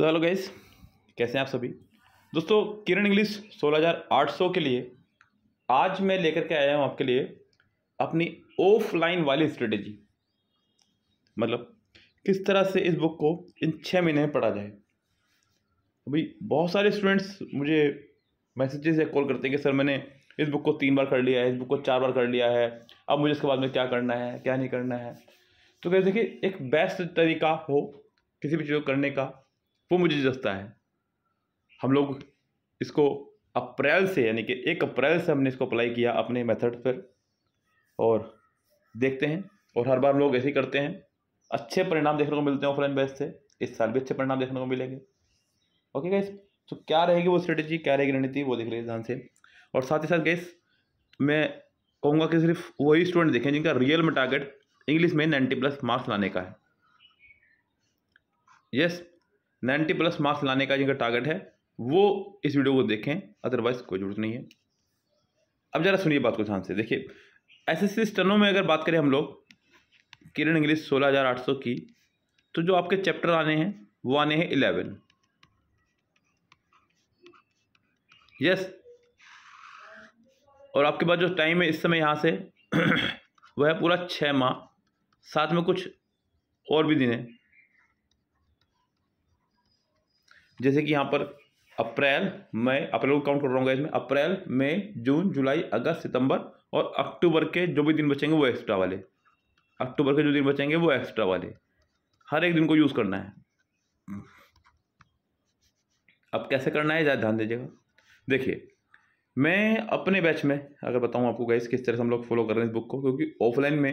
सो तो hello guys कैसे हैं आप सभी दोस्तों किरण इंग्लिश 16800 के लिए आज मैं लेकर के आया हूं आपके लिए अपनी ऑफलाइन वाली स्ट्रेटेजी मतलब किस तरह से इस बुक को इन छः महीने में पढ़ा जाए अभी बहुत सारे स्टूडेंट्स मुझे मैसेजेस या कॉल करते हैं कि सर मैंने इस बुक को तीन बार कर लिया है इस बुक को चार बार कर लिया है अब मुझे इसके बाद में क्या करना है क्या नहीं करना है तो कहते देखिए एक बेस्ट तरीका हो किसी भी चीज़ को करने का वो मुझे जसता है हम लोग इसको अप्रैल से यानी कि एक अप्रैल से हमने इसको अप्लाई किया अपने मेथड पर और देखते हैं और हर बार लोग ऐसे ही करते हैं अच्छे परिणाम देखने को मिलते हैं ऑफलाइन बेस से इस साल भी अच्छे परिणाम देखने को मिलेंगे ओके गैस तो क्या रहेगी वो स्ट्रेटेजी क्या रहेगी रणनीति वो देख लीजिए ध्यान से और साथ ही साथ गैस मैं कहूँगा कि सिर्फ वही स्टूडेंट देखें जिनका रियल में टारगेट इंग्लिश में नाइन्टी प्लस मार्क्स लाने का है यस नाइन्टी प्लस मार्क्स लाने का जिनका टारगेट है वो इस वीडियो को देखें अदरवाइज कोई जरूरत नहीं है अब ज़रा सुनिए बात को ध्यान से देखिए एस एस स्टनों में अगर बात करें हम लोग किरण इंग्लिश सोलह हज़ार आठ सौ की तो जो आपके चैप्टर आने हैं वो आने हैं इलेवन यस और आपके पास जो टाइम है इस समय यहाँ से वह है पूरा छः माह साथ में कुछ और भी दिन है जैसे कि यहाँ पर अप्रैल मई अप्रैल को काउंट कर रहा हूँ इसमें अप्रैल मई जून जुलाई अगस्त सितंबर और अक्टूबर के जो भी दिन बचेंगे वो एक्स्ट्रा वाले अक्टूबर के जो दिन बचेंगे वो एक्स्ट्रा वाले हर एक दिन को यूज़ करना है अब कैसे करना है ज़्यादा ध्यान दीजिएगा देखिए मैं अपने बैच में अगर बताऊँ आपको गैस किस तरह से हम लोग फॉलो कर रहे हैं इस बुक को क्योंकि ऑफलाइन में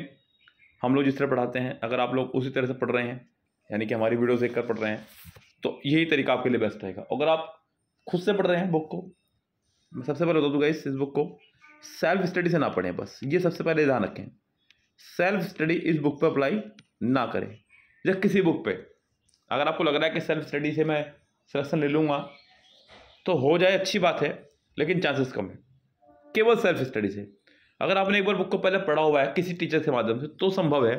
हम लोग जिस तरह पढ़ाते हैं अगर आप लोग उसी तरह से पढ़ रहे हैं यानी कि हमारी वीडियो देख पढ़ रहे हैं तो यही तरीका आपके लिए बेस्ट रहेगा अगर आप खुद से पढ़ रहे हैं बुक को मैं सबसे पहले बता दूंगा इस बुक को सेल्फ स्टडी से ना पढ़ें बस ये सबसे पहले ध्यान रखें सेल्फ स्टडी इस बुक पर अप्लाई ना करें या किसी बुक पे अगर आपको लग रहा है कि सेल्फ स्टडी से मैं सिलेक्शन ले लूँगा तो हो जाए अच्छी बात है लेकिन चांसेस कम है केवल सेल्फ स्टडी से अगर आपने एक बार बुक को पहले पढ़ा हुआ है किसी टीचर के माध्यम से तो संभव है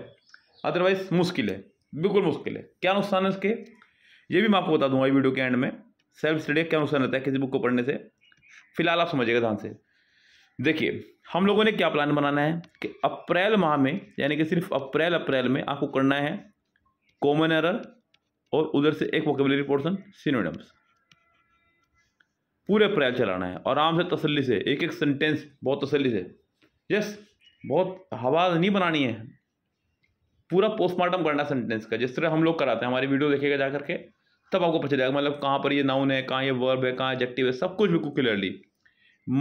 अदरवाइज मुश्किल है बिल्कुल मुश्किल है क्या नुकसान है उसके ये भी मैं आपको बता दूंगा वीडियो के एंड में सेल्फ स्टडी क्या नुकसान रहता है किसी बुक को पढ़ने से फिलहाल आप समझिएगा ध्यान से देखिए हम लोगों ने क्या प्लान बनाना है कि अप्रैल माह में यानी कि सिर्फ अप्रैल अप्रैल में आपको करना है कॉमन एरर और उधर से एक वोकेबलरी पोर्सन सिनोडम्स पूरे अप्रैल चलाना है आराम से तसल्ली से एक एक सेंटेंस बहुत तसल्ली से यस बहुत हवा नहीं बनानी है पूरा पोस्टमार्टम करना सेंटेंस का जिस तरह हम लोग कराते हैं हमारी वीडियो देखेगा जा करके तब आपको पता चलेगा मतलब कहाँ पर ये नाउन है कहाँ ये वर्ब है कहाँ एडजेक्टिव है सब कुछ बिल्कुल क्लियरली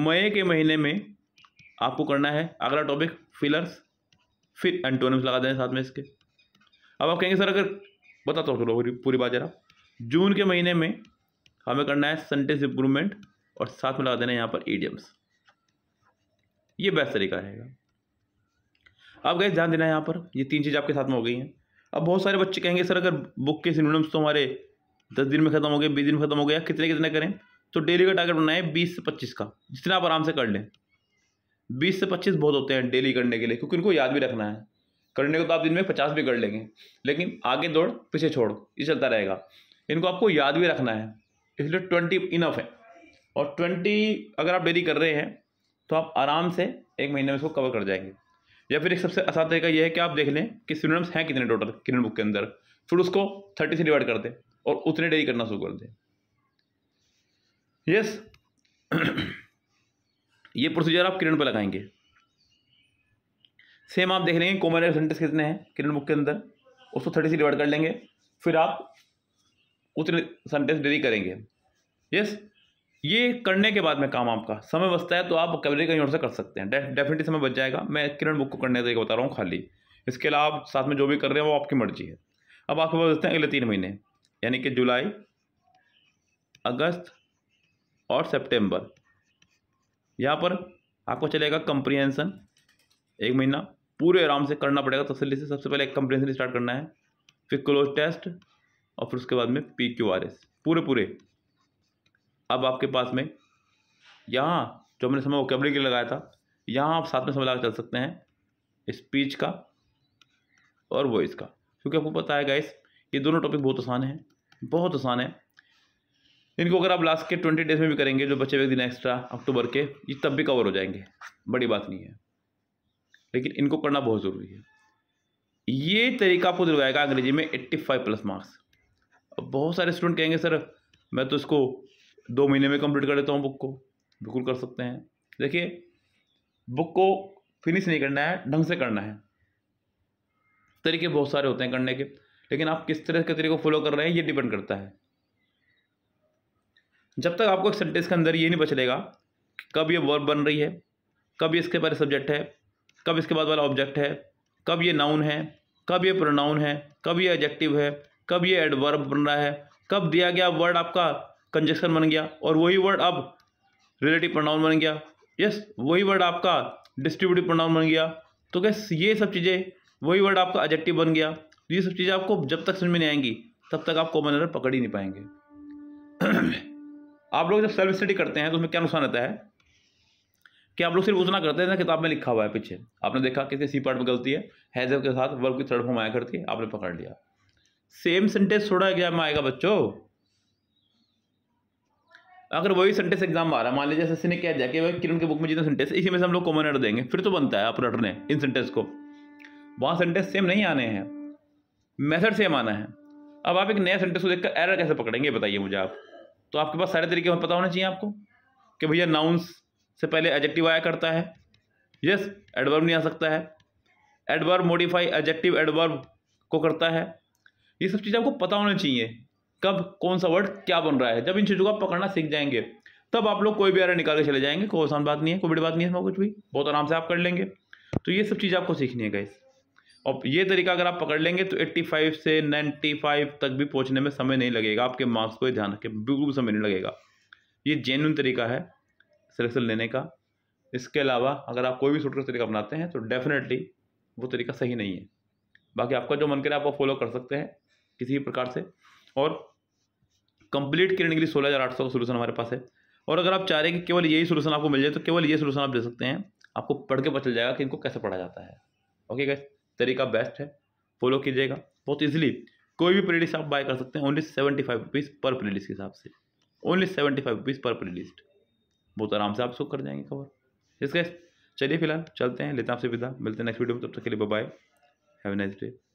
मई के महीने में आपको करना है अगला टॉपिक फिलर्स फिर एंटोनिम्स लगा देने साथ में इसके अब आप कहेंगे सर अगर बताता हूँ चलो पूरी बात जरा जून के महीने में हमें करना है सेंटेंस इंप्रूवमेंट और साथ में लगा देना है यहाँ पर ईडियम्स ये बेस्ट तरीका रहेगा अब गए ध्यान देना है यहाँ पर ये तीन चीज़ आपके साथ में हो गई हैं अब बहुत सारे बच्चे कहेंगे सर अगर बुक के सिनोनिम्स तो हमारे दस दिन में खत्म हो गया बीस दिन में खत्म हो गया कितने कितने करें तो डेली का टारगेट बनाए बीस से पच्चीस का जितना आप आराम से कर लें बीस से पच्चीस बहुत होते हैं डेली करने के लिए क्योंकि उनको याद भी रखना है करने को तो आप दिन में पचास भी कर लेंगे लेकिन आगे दौड़ पीछे छोड़ ये चलता रहेगा इनको आपको याद भी रखना है इसलिए ट्वेंटी इनफ है और ट्वेंटी अगर आप डेली कर रहे हैं तो आप आराम से एक महीने में इसको कवर कर जाएंगे या फिर एक सबसे आसान तरीका यह है कि आप देख लें कि स्टूडेंट्स हैं कितने टोटल किरण बुक के अंदर फिर उसको थर्टी से डिवाइड कर दें और उतनी डेरी करना शुरू कर दें यस ये प्रोसीजर आप किरण पर लगाएंगे सेम आप देख लेंगे कोमल सेंटेंस कितने हैं किरण बुक के अंदर उसको थर्टी से डिवाइड कर लेंगे फिर आप उतने सेंटेंस डेरी करेंगे यस ये करने के बाद में काम आपका समय बचता है तो आप कवरे कहीं और से कर सकते हैं डेफिनेटली समय बच जाएगा मैं किरण बुक को करने तरीके बता रहा हूँ खाली इसके अलावा आप साथ में जो भी कर रहे हैं वो आपकी मर्जी है अब आपके पास बचते हैं अगले तीन महीने यानी कि जुलाई अगस्त और सितंबर यहाँ पर आपको चलेगा कंप्रीहेंसन एक महीना पूरे आराम से करना पड़ेगा तसली से सबसे पहले एक कंप्रीहेंसन स्टार्ट करना है फिर क्लोज टेस्ट और फिर उसके बाद में पी क्यू आर एस पूरे पूरे अब आपके पास में यहाँ जो हमने समय वोकेबलरी के लिए लगाया था यहाँ आप साथ में समय लगा चल सकते हैं स्पीच का और वॉइस का क्योंकि आपको पता है गाइस ये दोनों टॉपिक बहुत आसान है बहुत आसान है इनको अगर आप लास्ट के ट्वेंटी डेज में भी करेंगे जो बचे हुए दिन एक्स्ट्रा अक्टूबर के ये तब भी कवर हो जाएंगे बड़ी बात नहीं है लेकिन इनको करना बहुत ज़रूरी है ये तरीका आपको दिलवाएगा अंग्रेजी में एट्टी फाइव प्लस मार्क्स बहुत सारे स्टूडेंट कहेंगे सर मैं तो इसको दो महीने में कंप्लीट कर देता हूँ बुक को बिल्कुल कर सकते हैं देखिए बुक को फिनिश नहीं करना है ढंग से करना है तरीके बहुत सारे होते हैं करने के लेकिन आप किस तरह के तरीके को फॉलो कर रहे हैं ये डिपेंड करता है जब तक आपको एक सेंटेंस के अंदर ये नहीं बचलेगा कब ये वर्ब बन रही है कब इसके बारे सब्जेक्ट है कब इसके बाद वाला ऑब्जेक्ट है कब ये नाउन है कब ये प्रोनाउन है कब ये एडजेक्टिव है कब ये एडवर्ब बन रहा है कब दिया गया वर्ड आपका कंजेक्शन बन गया और वही वर्ड अब रिलेटिव प्रोनाउन बन गया यस वही वर्ड आपका डिस्ट्रीब्यूटिव प्रोनाउन बन गया तो गैस ये सब चीज़ें वही वर्ड आपका एडजेक्टिव बन गया तो ये सब चीज़ें आपको जब तक समझ में नहीं आएंगी तब तक आप कॉमन एरर पकड़ ही नहीं पाएंगे आप लोग जब सेल्फ स्टडी करते हैं तो उसमें क्या नुकसान रहता है कि आप लोग सिर्फ उतना करते हैं ना किताब में लिखा हुआ है पीछे आपने देखा किसी सी पार्ट में गलती है हैजर के साथ वर्ग की थर्ड फॉर्म आया करती है आपने पकड़ लिया सेम सेंटेंस थोड़ा एग्जाम में आएगा बच्चों अगर वही सेंटेंस एग्जाम आ रहा है मान लीजिए एस ने कह दिया कि भाई किरण के बुक में जितने सेंटेंस इसी में से हम लोग कॉमन एड देंगे फिर तो बनता है आप रटने इन सेंटेंस को वहाँ सेंटेंस सेम नहीं आने हैं मेथड सेम आना है अब आप एक नया सेंटेंस को देखकर एरर कैसे पकड़ेंगे बताइए मुझे आप तो आपके पास सारे तरीके पता होने चाहिए आपको कि भैया नाउंस से पहले एडजेक्टिव आया करता है यस एडवर्ब नहीं आ सकता है एडवर्ब मॉडिफाई एडजेक्टिव एडवर्ब को करता है ये सब चीज़ आपको पता होना चाहिए कब कौन सा वर्ड क्या बन रहा है जब इन चीज़ों को आप पकड़ना सीख जाएंगे तब आप लोग कोई भी एरर निकाल के चले जाएंगे कोई आसान बात नहीं है कोई बड़ी बात नहीं है इसमें कुछ भी बहुत आराम से आप कर लेंगे तो ये सब चीज़ आपको सीखनी है गाइस और ये तरीका अगर आप पकड़ लेंगे तो 85 से 95 तक भी पहुंचने में समय नहीं लगेगा आपके मार्क्स को ध्यान रखें बिल्कुल समय नहीं लगेगा ये जेन्यून तरीका है सिलेक्शन लेने का इसके अलावा अगर आप कोई भी सूट तरीका अपनाते हैं तो डेफिनेटली वो तरीका सही नहीं है बाकी आपका जो मन करे आप वो फॉलो कर सकते हैं किसी भी प्रकार से और कंप्लीट करने के लिए सोलह हज़ार आठ सौ का सोल्यूशन हमारे पास है और अगर आप चाह रहे हैं कि केवल यही सोल्यूशन आपको मिल जाए तो केवल ये सोल्यूशन आप दे सकते हैं आपको पढ़ के पता चल जाएगा कि इनको कैसे पढ़ा जाता है ओके गैस तरीका बेस्ट है फॉलो कीजिएगा बहुत इजीली कोई भी प्लेलिस्ट आप बाय कर सकते हैं ओनली सेवेंटी फाइव रुपीज़ पर प्लेलिस्ट के हिसाब से ओनली सेवेंटी फाइव रुपीज़ पर प्लेलिस्ट बहुत आराम से आप इसको कर जाएंगे कवर इसके चलिए फिलहाल चलते हैं लेते हैं आपसे विदा मिलते हैं नेक्स्ट वीडियो में तब तक के लिए bye have a nice day